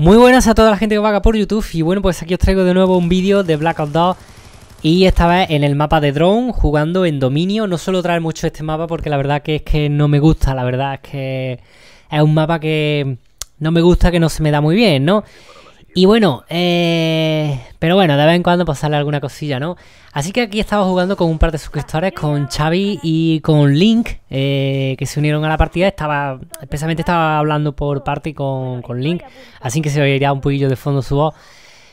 Muy buenas a toda la gente que vaga por YouTube y bueno pues aquí os traigo de nuevo un vídeo de Black Ops 2 y esta vez en el mapa de drone jugando en dominio, no suelo traer mucho este mapa porque la verdad que es que no me gusta, la verdad es que es un mapa que no me gusta que no se me da muy bien, ¿no? Y bueno, eh, pero bueno, de vez en cuando pasarle alguna cosilla, ¿no? Así que aquí estaba jugando con un par de suscriptores, con Xavi y con Link, eh, que se unieron a la partida. Estaba, especialmente estaba hablando por party con, con Link, así que se oiría un poquillo de fondo su voz.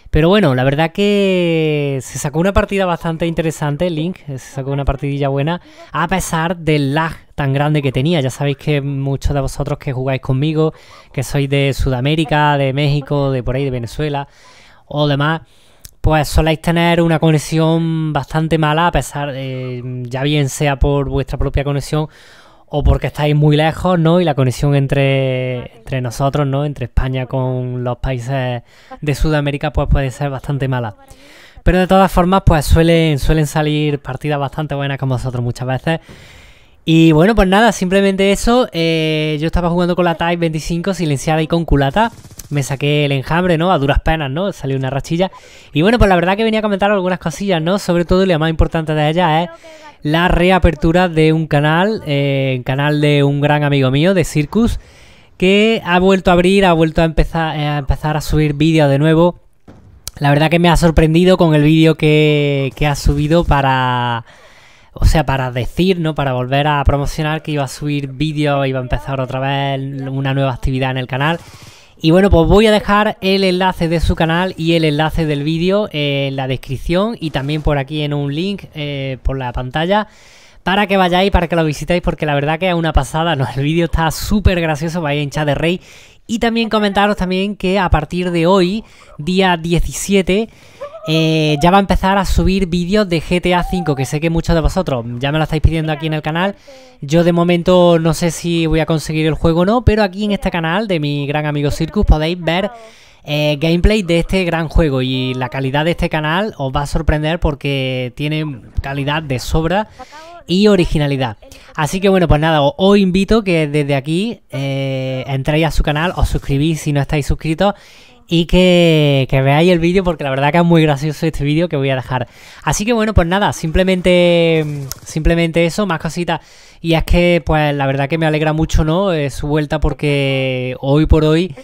Pero bueno, la verdad que se sacó una partida bastante interesante, Link, se sacó una partidilla buena, a pesar del lag tan grande que tenía. Ya sabéis que muchos de vosotros que jugáis conmigo, que sois de Sudamérica, de México, de por ahí, de Venezuela o demás, pues soléis tener una conexión bastante mala, a pesar, de, ya bien sea por vuestra propia conexión o porque estáis muy lejos, ¿no? Y la conexión entre, entre nosotros, ¿no? Entre España con los países de Sudamérica, pues puede ser bastante mala. Pero de todas formas, pues suelen, suelen salir partidas bastante buenas con vosotros muchas veces. Y bueno, pues nada, simplemente eso. Eh, yo estaba jugando con la Type 25 silenciada y con culata me saqué el enjambre, ¿no? A duras penas, ¿no? Salió una rachilla. Y bueno, pues la verdad que venía a comentar algunas cosillas, ¿no? Sobre todo, la más importante de ellas es la reapertura de un canal, eh, el canal de un gran amigo mío, de Circus, que ha vuelto a abrir, ha vuelto a empezar, eh, a, empezar a subir vídeos de nuevo. La verdad que me ha sorprendido con el vídeo que, que ha subido para... O sea, para decir, ¿no? Para volver a promocionar que iba a subir vídeos, iba a empezar otra vez una nueva actividad en el canal. Y bueno, pues voy a dejar el enlace de su canal y el enlace del vídeo en la descripción y también por aquí en un link eh, por la pantalla para que vayáis, para que lo visitéis, porque la verdad que es una pasada, ¿no? El vídeo está súper gracioso, vais en de rey. Y también comentaros también que a partir de hoy, día 17, eh, ya va a empezar a subir vídeos de GTA V, que sé que muchos de vosotros ya me lo estáis pidiendo aquí en el canal. Yo de momento no sé si voy a conseguir el juego o no, pero aquí en este canal de mi gran amigo Circus podéis ver eh, gameplay de este gran juego y la calidad de este canal os va a sorprender porque tiene calidad de sobra y originalidad. Así que bueno, pues nada, os, invito que desde aquí eh, entréis a su canal, os suscribís si no estáis suscritos y que, veáis el vídeo porque la verdad que es muy gracioso este vídeo que voy a dejar. Así que bueno, pues nada, simplemente, simplemente eso, más cositas. Y es que pues la verdad que me alegra mucho, ¿no? es eh, su vuelta porque hoy por hoy...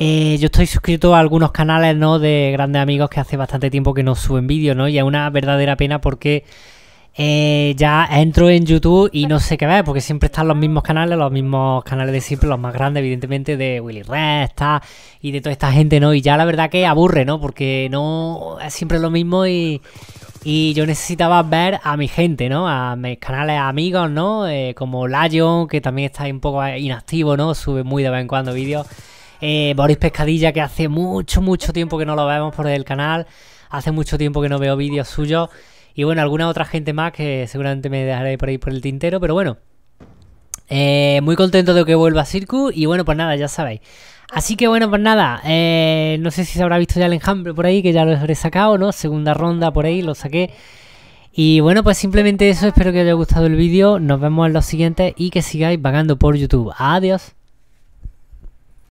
Eh, yo estoy suscrito a algunos canales, ¿no? De grandes amigos que hace bastante tiempo que no suben vídeos, ¿no? Y es una verdadera pena porque eh, ya entro en YouTube y no sé qué ver, porque siempre están los ah. mismos canales, los mismos canales de siempre, los más grandes, evidentemente, de Willy Resta y de toda esta gente, ¿no? Y ya la verdad que aburre, ¿no? Porque no es siempre lo mismo y, y yo necesitaba ver a mi gente, ¿no? A mis canales amigos, ¿no? Eh, como Lion, que también está un poco inactivo, ¿no? Sube muy de vez en cuando vídeos. Eh, Boris Pescadilla, que hace mucho, mucho tiempo que no lo vemos por el canal. Hace mucho tiempo que no veo vídeos suyos. Y bueno, alguna otra gente más que seguramente me dejaré por ahí por el tintero, pero bueno. Eh, muy contento de que vuelva Circu y bueno, pues nada, ya sabéis. Así que bueno, pues nada, eh, no sé si se habrá visto ya el enjambre por ahí, que ya lo habré sacado, ¿no? Segunda ronda por ahí, lo saqué. Y bueno, pues simplemente eso, espero que os haya gustado el vídeo, nos vemos en los siguientes y que sigáis vagando por YouTube. Adiós.